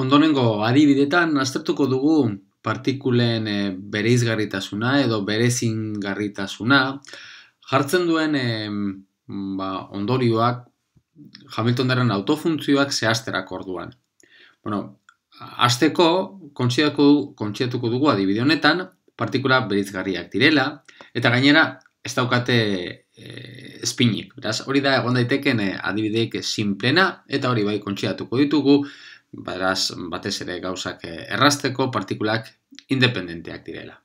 Ondorengo adibidetan aztertuko dugu partikulen e, bereizgarritasuna edo berezingarritasuna jartzen duen ba, ondorioak Hamiltonaren autofuntzioak zehazterak orduan. Bueno, azteko, kontsiatuko dugu adibide honetan, partikula berizgarriak direla, eta gainera ez daukate e, espinik. Beraz, hori da egon daiteken eh, adibideek simplena, eta hori bai kontsiatuko ditugu, beraz batez ere gauzak eh, errazteko partikulak independenteak direla.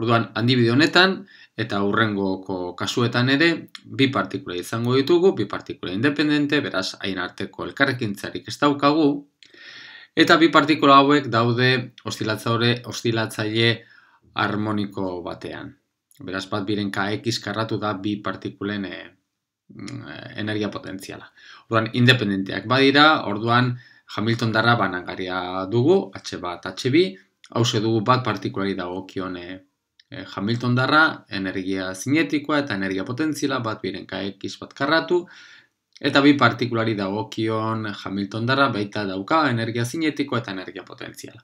Orduan, handibide honetan eta urrengoko kasuetan ere, bi partikula izango ditugu, bi partikula independente, beraz, hain arteko elkarrekintzarik ez daukagu, eta bi partikula hauek daude oszilatzaile, oszilatzaile harmoniko batean. Beraz, bat biren kx karratu da bi partikulen eh, mm, eh, energia potentziala. Orduan, independenteak badira, orduan, Hamilton darra banangaria dugu, atxe bat, atxe bi, hause dugu bat partikulari dagokion eh, eh, Hamilton darra, energia zinetikoa eta energia potentziala, bat biren kx bat karratu, eta bi partikulari dagokion Hamilton darra baita dauka energia zinetikoa eta energia potentziala.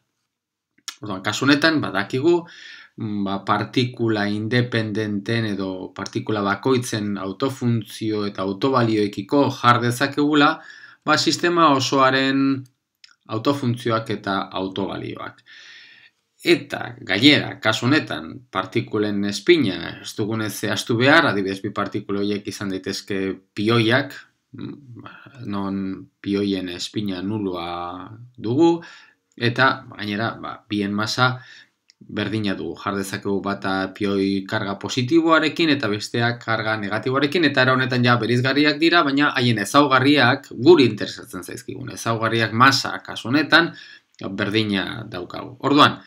Orduan, kasu badakigu, mm, ba, partikula independenten edo partikula bakoitzen autofuntzio eta autobalioekiko jar dezakegula, ba, sistema osoaren autofuntzioak eta autobalioak. Eta gaiera, kasu honetan, partikulen espina, ez dugunez zehaztu behar, adibidez bi partikuloiek izan daitezke pioiak, mm, ba, non pioien espina nulua dugu, eta gainera, ba, bien masa, berdina dugu. Jar dezakegu bata pioi karga positiboarekin eta besteak karga negatiboarekin eta era honetan ja berizgarriak dira, baina haien ezaugarriak guri interesatzen zaizkigun. Ezaugarriak masa kasu honetan berdina daukagu. Orduan,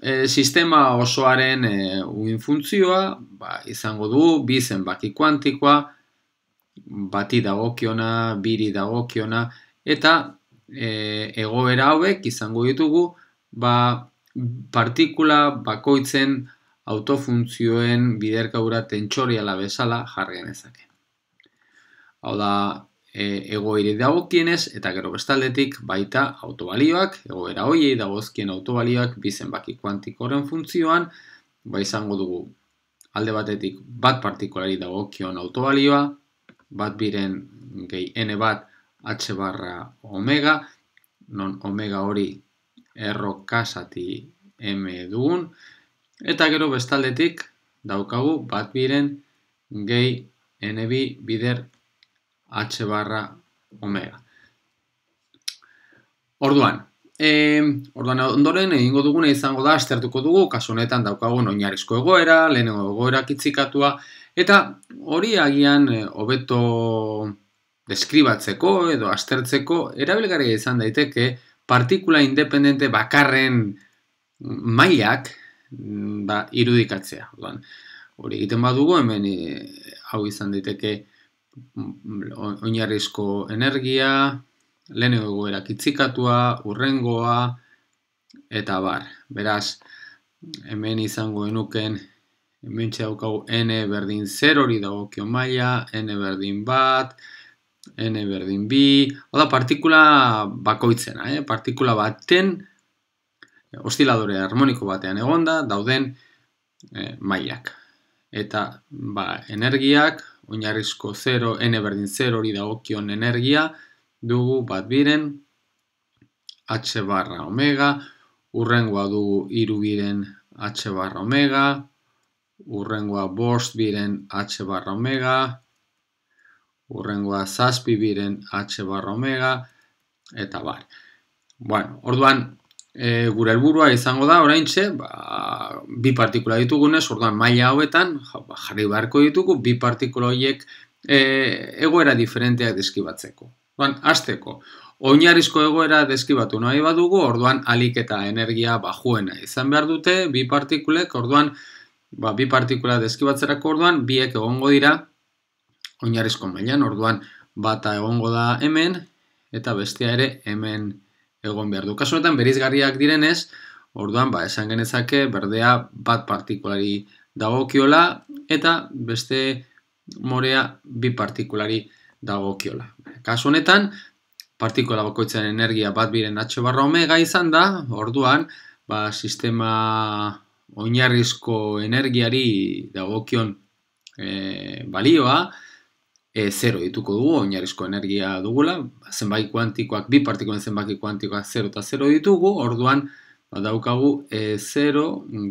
eh, sistema osoaren e, funtzioa ba, izango du bi zenbaki kuantikoa bati dagokiona, biri dagokiona eta e, egoera hauek izango ditugu ba, partikula bakoitzen autofuntzioen biderkaura tentsoriala bezala jarri genezake. Hau da, e, egoire dagokienez eta gero bestaldetik baita autobalioak, egoera hoiei dagozkien autobalioak bizen baki kuantikoren funtzioan, ba izango dugu alde batetik bat partikulari dagokion autobalioa, bat biren gehi n bat h barra omega, non omega hori errokasati M dugun, eta gero bestaldetik daukagu bat biren gehi enebi bider H barra omega. Orduan, e, orduan ondoren egingo duguna izango da, aztertuko dugu, kasunetan daukagu noinarizko egoera, lehenengo egoera kitzikatua, eta hori agian e, deskribatzeko edo astertzeko erabilgarria izan daiteke partikula independente bakarren mailak mm, ba, irudikatzea. Oduan, hori egiten badugu hemen e, hau izan daiteke mm, oinarrizko energia, lehen egoera kitzikatua, urrengoa, eta bar. Beraz, hemen izango enuken, hemen txaukau N berdin zer hori dago maila, N berdin bat, n berdin bi, oda partikula bakoitzena, eh? partikula baten, eh, ostiladore harmoniko batean egonda, dauden eh, mailak. Eta ba, energiak, oinarrizko 0, n berdin 0 hori dagokion energia, dugu bat biren, h barra omega, urrengoa dugu iru biren h barra omega, urrengoa bost biren h barra omega, urrengoa zazpi biren h barra omega, eta bar. Bueno, orduan, e, gure helburua izango da, orain txe, ba, bi partikula ditugunez, orduan, maila hauetan, ba, jarri beharko ditugu, bi partikula hoiek e, egoera diferenteak deskibatzeko. Orduan, azteko, oinarizko egoera deskibatu nahi badugu, orduan, alik eta energia bajuena izan behar dute, bi partikulek, orduan, Ba, bi partikula deskibatzerako orduan, biek egongo dira, oinarrizko mailan. Orduan bata egongo da hemen eta bestea ere hemen egon behar du. Kasuetan berizgarriak direnez, orduan ba esan genezake berdea bat partikulari dagokiola eta beste morea bi partikulari dagokiola. Kasu honetan partikula bakoitzaren energia bat biren atxo barra omega izan da, orduan ba, sistema oinarrizko energiari dagokion e, balioa, e, zero dituko dugu, oinarrizko energia dugula, zenbaki kuantikoak, bi partikoen zenbaki kuantikoak 0 eta 0 ditugu, orduan badaukagu, e, zero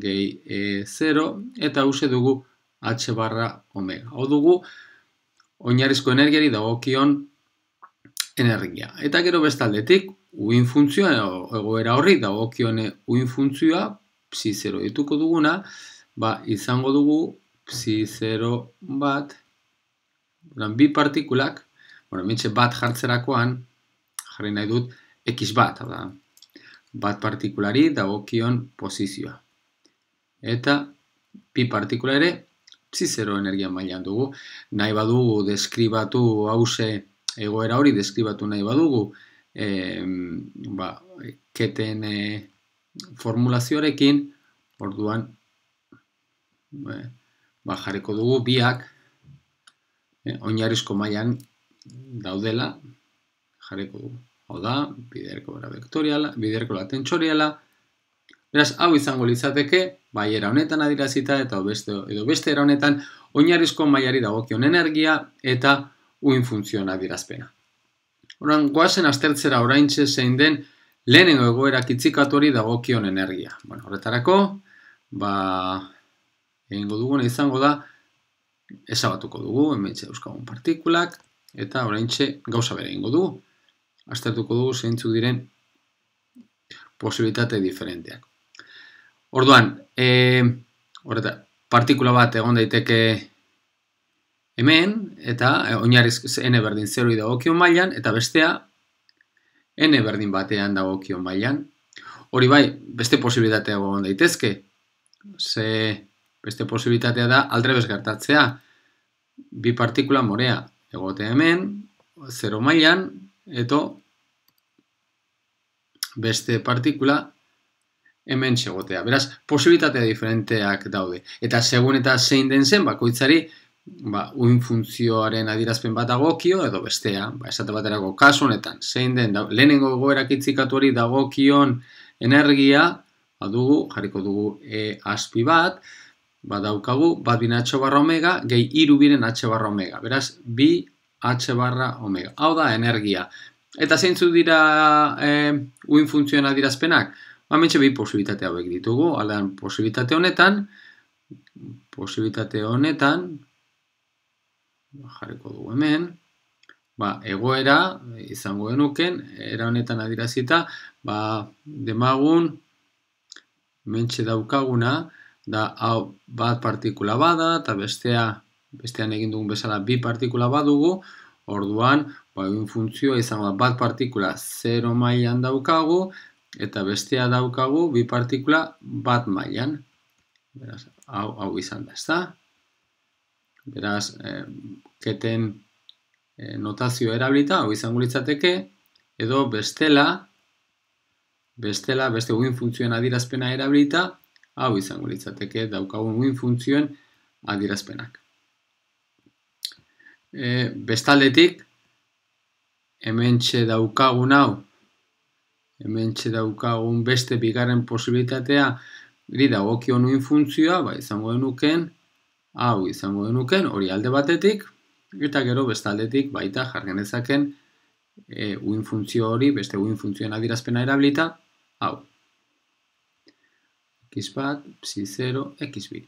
gehi e, zero, eta use dugu h barra omega. Hau dugu, oinarrizko energiari dagokion energia. Eta gero bestaldetik, uin funtzioa, egoera horri, dagokion uin funtzioa, psi 0 dituko duguna, ba, izango dugu psi 0 bat, Oran, bi partikulak, bueno, bat jartzerakoan, jarri nahi dut, x bat, da, bat partikulari dagokion pozizioa. Eta pi partikula ere psi zero energia mailan dugu. Nahi badugu deskribatu hause egoera hori deskribatu nahi badugu e, ba, keten e, formulazioarekin orduan eh, ba, jarriko dugu biak eh, oinarrizko mailan daudela jarriko dugu. Hau da, biderko vektoriala, biderko laten txoriala, Beraz, hau izango litzateke, bai era honetan adirazita eta beste, edo beste era honetan oinarrizko mailari dagokion energia eta uin funtziona adirazpena. Horan, goazen aztertzera oraintze zein den lehenengo egoera kitzikatu hori dagokion energia. Bueno, horretarako, ba, egingo dugun izango da, ezabatuko dugu, emetxe euskagun partikulak, eta oraintxe gauza bere ingo dugu. Aztertuko dugu zeintzu diren posibilitate diferenteak. Orduan, e, partikula bat egon daiteke hemen, eta e, oinarriz n berdin 0 dagokion mailan, eta bestea n berdin batean dagokion mailan. Hori bai, beste posibilitatea egon daitezke, ze... Beste posibilitatea da aldrebes gertatzea. Bi partikula morea egote hemen, zero mailan, eto beste partikula hemen segotea. Beraz, posibilitatea diferenteak daude. Eta segun eta zein den zen, bakoitzari, ba, uin funtzioaren adirazpen bat agokio edo bestea, ba, esate baterako kasu honetan, zein den, da, lehenengo goberak itzikatu hori dagokion energia, ba, dugu, jarriko dugu e aspi bat, badaukagu bat bin atxe barra omega gehi iru biren h barra omega. Beraz, bi h barra omega. Hau da, energia. Eta zeintzu dira e, uin funtzioen adirazpenak? Ba, Hamentxe bi posibilitate hauek ditugu, aldean posibilitate honetan, posibilitate honetan, jareko dugu hemen, ba, egoera, izango genuken, era honetan adirazita, ba, demagun, mentxe daukaguna, da hau bat partikula bada eta bestea bestean egin dugun bezala bi partikula badugu, orduan ba egin funtzioa izango da bat partikula 0 mailan daukagu eta bestea daukagu bi partikula bat mailan. Beraz, hau hau izan da, ezta? Beraz, eh, keten eh, notazio erabilita hau izango litzateke edo bestela bestela beste egin funtzioen adirazpena erabilita hau izango litzateke daukagun win funtzioen adierazpenak. E, bestaldetik, hemen txe daukagun hau, hemen txe daukagun beste bigarren posibilitatea, Gri dagokio nuin funtzioa, ba, izango denuken, hau izango denuken, hori alde batetik, eta gero bestaldetik baita jarren ezaken e, uin funtzio hori, beste uin funtzioen adirazpena erabilita, hau, x bat, psi 0, x bi.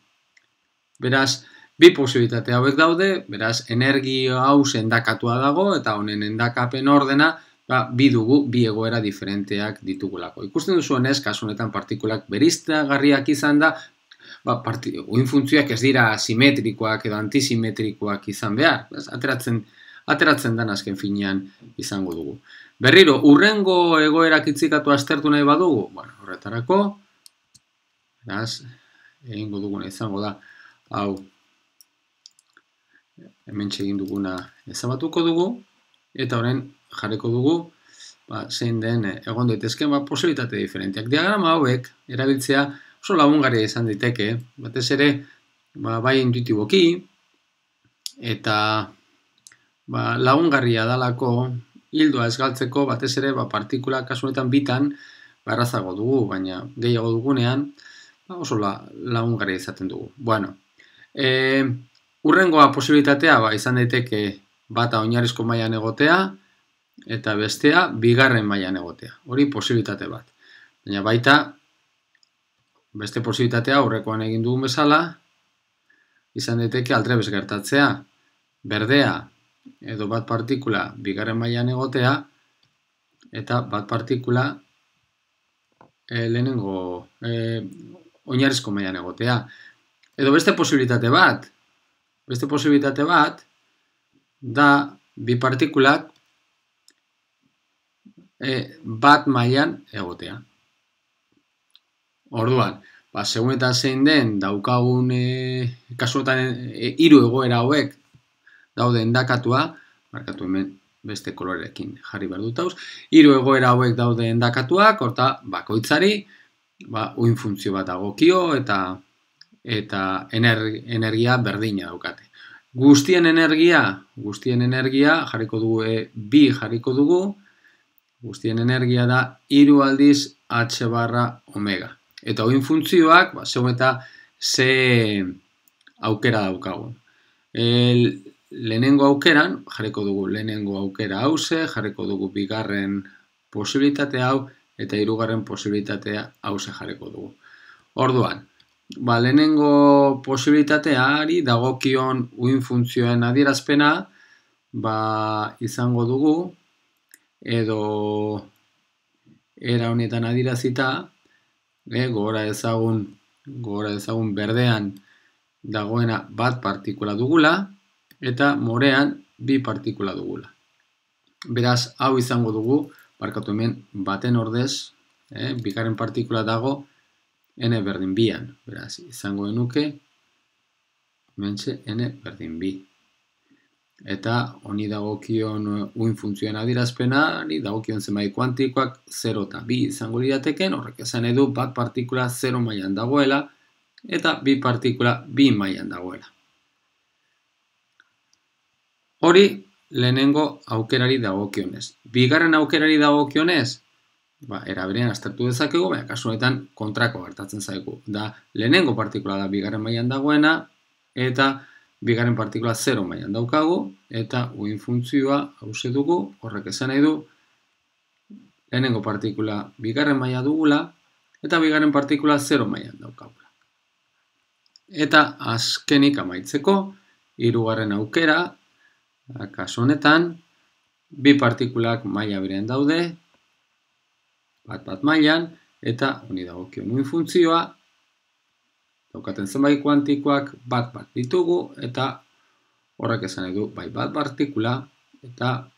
Beraz, bi posibilitate hauek daude, beraz, energia hau zendakatua dago, eta honen endakapen ordena, ba, bi dugu, bi egoera diferenteak ditugulako. Ikusten duzu honez, kasunetan partikulak berizta garriak izan da, ba, parti, uin funtzioak ez dira simetrikoak edo antisimetrikoak izan behar. Beraz, ateratzen, ateratzen dan azken finean izango dugu. Berriro, urrengo egoerak itzikatu astertu nahi badugu, bueno, horretarako, Beraz, egin duguna izango da, hau, hemen txegin duguna ezabatuko dugu, eta horren jareko dugu, ba, zein den eh, egon daitezke, ba, posibilitate diferenteak. Diagrama hauek, erabiltzea, oso lagungarria izan diteke, batez ere, ba, bai intuitiboki, eta ba, lagungarria dalako, hildoa ez galtzeko, batez ere, ba, partikula kasunetan bitan, barrazago dugu, baina gehiago dugunean, oso la, izaten dugu. Bueno, e, eh, urrengoa posibilitatea ba, izan daiteke bata oinarizko mailan egotea eta bestea bigarren mailan egotea. Hori posibilitate bat. Baina baita beste posibilitatea aurrekoan egin dugun bezala izan daiteke aldrebes gertatzea berdea edo bat partikula bigarren mailan egotea eta bat partikula e, lehenengo e, oinarrizko mailan egotea. Edo beste posibilitate bat, beste posibilitate bat, da bi partikulak e, bat mailan egotea. Orduan, ba, segun eta zein den daukagun e, kasuetan e, hiru egoera hauek dauden dakatua, markatu hemen beste kolorekin jarri behar hiru egoera hauek dauden dakatuak, horta bakoitzari, ba, uin funtzio bat agokio eta eta energia berdina daukate. Guztien energia, guztien energia, jarriko dugu e, bi jarriko dugu, guztien energia da iru aldiz H barra omega. Eta oin funtzioak, ba, zeu eta ze aukera daukagu. El, lehenengo aukeran, jarriko dugu lehenengo aukera hauze, jarriko dugu bigarren posibilitate hau, eta hirugarren posibilitatea hause jareko dugu. Orduan, ba, lehenengo posibilitateari dagokion uin funtzioen adierazpena, ba, izango dugu, edo era honetan adirazita, e, gora ezagun, gora ezagun berdean dagoena bat partikula dugula, eta morean bi partikula dugula. Beraz, hau izango dugu, barkatu hemen baten ordez, eh, bigarren partikula dago n berdin bian, beraz, izango denuke mentxe n berdin bi. Eta honi dagokion eh, uin funtzioen adirazpena, honi dagokion zemai kuantikoak 0 eta 2 izango lirateken, horrek esan edu bat partikula 0 mailan dagoela, eta bi partikula 2 mailan dagoela. Hori, lehenengo aukerari dagokionez. Bigarren aukerari dagokionez, ba, eraberean aztertu dezakegu, baina kasuetan kontrako gertatzen zaigu. Da, lehenengo partikula da bigarren mailan dagoena, eta bigarren partikula 0 mailan daukagu, eta uin funtzioa hause dugu, horrek esan nahi du, lehenengo partikula bigarren maila dugula, eta bigarren partikula 0 mailan daukagu. Eta azkenik amaitzeko, hirugarren aukera, Ba, kasu honetan, bi partikulak maila berean daude, bat-bat mailan, eta honi dago kionuin funtzioa, daukaten zenbait kuantikoak bat-bat ditugu, eta horrak esan edu bai bat partikula, eta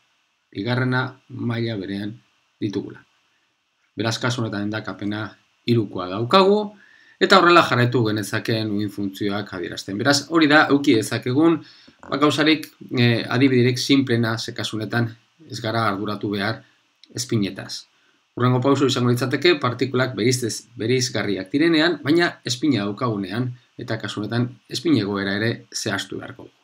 igarrena maila berean ditugula. Beraz, kasu honetan endak apena irukoa daukagu, Eta horrela jarretu genezakeen uin funtzioak adierazten. Beraz, hori da, auki ezakegun, bakausarik eh, adibidirek simplena sekasunetan ez gara arduratu behar espinetaz. Urrengo pauso izango ditzateke, partikulak beriztez berizgarriak direnean, baina espina daukagunean eta kasunetan espinegoera ere zehaztu beharko